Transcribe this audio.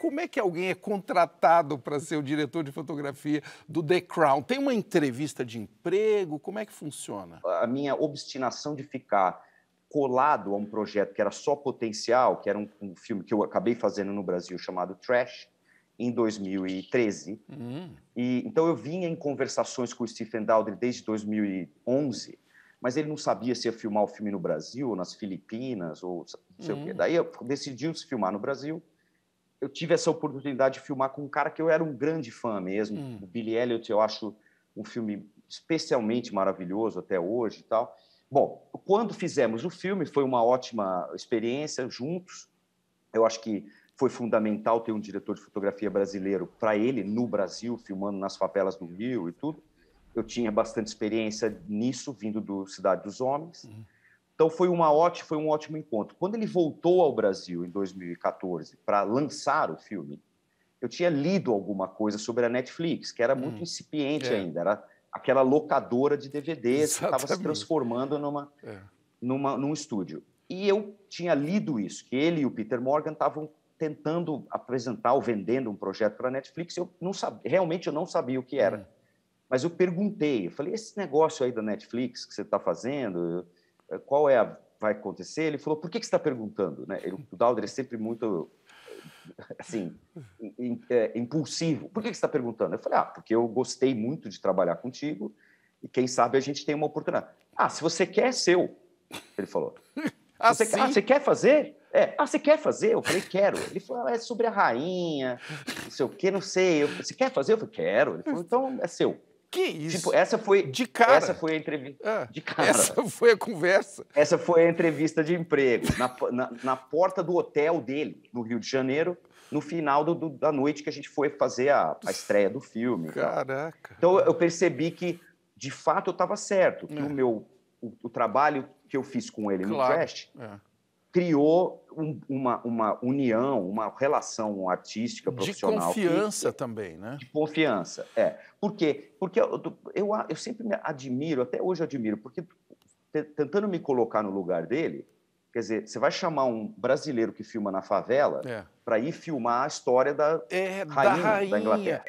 como é que alguém é contratado para ser o diretor de fotografia do The Crown? Tem uma entrevista de emprego? Como é que funciona? A minha obstinação de ficar colado a um projeto que era só potencial, que era um, um filme que eu acabei fazendo no Brasil chamado Trash, em 2013. Hum. E, então eu vinha em conversações com o Stephen Daldry desde 2011 mas ele não sabia se ia filmar o filme no Brasil, ou nas Filipinas, ou não sei uhum. o quê. Hum. Daí decidiu se filmar no Brasil eu tive essa oportunidade de filmar com um cara que eu era um grande fã mesmo, hum. o Billy Elliot, eu acho um filme especialmente maravilhoso até hoje e tal. Bom, quando fizemos o filme, foi uma ótima experiência juntos. Eu acho que foi fundamental ter um diretor de fotografia brasileiro para ele no Brasil, filmando nas favelas do Rio e tudo. Eu tinha bastante experiência nisso, vindo do Cidade dos Homens. Uhum. Então foi uma ótima, foi um ótimo encontro. Quando ele voltou ao Brasil em 2014 para lançar o filme, eu tinha lido alguma coisa sobre a Netflix, que era muito hum, incipiente é. ainda, era aquela locadora de DVDs Exatamente. que estava se transformando numa, é. numa, num estúdio. E eu tinha lido isso, que ele e o Peter Morgan estavam tentando apresentar ou vendendo um projeto para a Netflix, eu não sabia, realmente eu não sabia o que era. Hum. Mas eu perguntei, eu falei, esse negócio aí da Netflix que você está fazendo, eh, qual é a vai acontecer, ele falou, por que, que você está perguntando? Né? Ele, o Dauder é sempre muito, eh, assim, in, é, eh, impulsivo. Por que, que você está perguntando? Eu falei, ah, porque eu gostei muito de trabalhar contigo e quem sabe a gente tem uma oportunidade. Ah, se você quer, é seu, ele falou. Ah, assim? Você, ah, você quer fazer? É, ah, você quer fazer? Eu falei, quero. Ele falou, ah, é sobre a rainha, não sei o quê, não sei. Eu, você quer fazer? Eu falei, quero. Ele falou, então é seu. Que tipo, isso? Tipo, essa foi de cara. Essa foi a entrevista ah, é. de cara. Essa foi a conversa. Essa foi a entrevista de emprego na, na, na porta do hotel dele no Rio de Janeiro, no final do, do, da noite que a gente foi fazer a, a estreia do filme. Caraca. Então eu percebi que de fato eu estava certo, que é. o meu o, o, trabalho que eu fiz com ele claro. no Crash é criou um, uma, uma união, uma relação artística profissional. De confiança que, também, né? De confiança, é. Por quê? Porque eu, eu, eu sempre me admiro, até hoje admiro, porque tentando me colocar no lugar dele, Quer dizer, você vai chamar um brasileiro que filma na favela é. para ir filmar a história da, é, rainha, da rainha da Inglaterra.